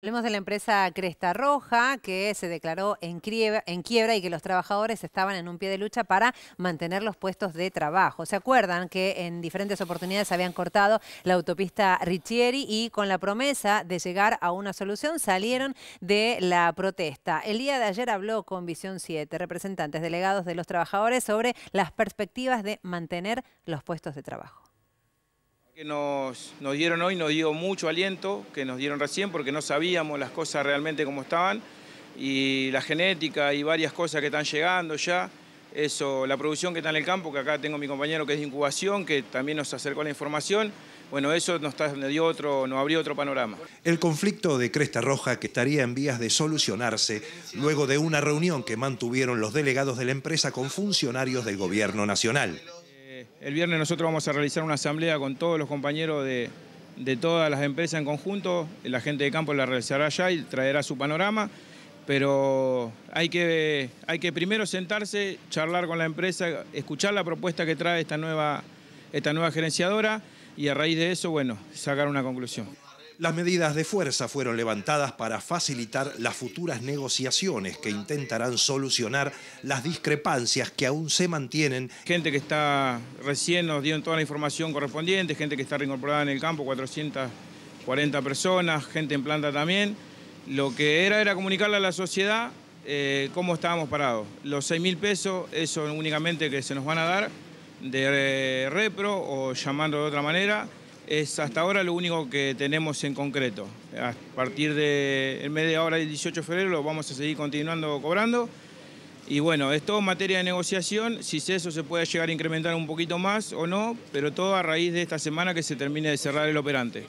Hablemos de la empresa Cresta Roja, que se declaró en quiebra, y que los trabajadores estaban en un pie de lucha para mantener los puestos de trabajo. ¿Se acuerdan que en diferentes oportunidades habían cortado la autopista Riccieri y con la promesa de llegar a una solución salieron de la protesta? El día de ayer habló con Visión 7 representantes delegados de los trabajadores sobre las perspectivas de mantener los puestos de trabajo. Que nos, dieron hoy nos dio mucho aliento, que nos dieron recién porque no sabíamos las cosas realmente como estaban y la genética y varias cosas que están llegando ya. Eso, la producción que está en el campo, que acá tengo mi compañero que es de incubación, que también nos acercó la información. Bueno, eso nos, dio otro, nos abrió otro panorama. El conflicto de Cresta Roja que estaría en vías de solucionarse luego de una reunión que mantuvieron los delegados de la empresa con funcionarios del gobierno nacional. El viernes nosotros vamos a realizar una asamblea con todos los compañeros de, todas las empresas en conjunto. La gente de campo la realizará allá y traerá su panorama. Pero hay que, hay que primero sentarse, charlar con la empresa, escuchar la propuesta que trae esta nueva, esta nueva gerenciadora y a raíz de eso, bueno, sacar una conclusión. Las medidas de fuerza fueron levantadas para facilitar las futuras negociaciones que intentarán solucionar las discrepancias que aún se mantienen. Gente que está recién nos dieron toda la información correspondiente, gente que está reincorporada en el campo, 440 personas, gente en planta también. Lo que era era comunicarle a la sociedad eh, cómo estábamos parados. Los 6 mil pesos, eso únicamente que se nos van a dar de eh, repro o llamando de otra manera. Es hasta ahora lo único que tenemos en concreto. A partir de mes de ahora, el 18 de febrero, lo vamos a seguir continuando cobrando. Y bueno, es todo materia de negociación, si eso se puede llegar a incrementar un poquito más o no, pero todo a raíz de esta semana que se termine de cerrar el operante.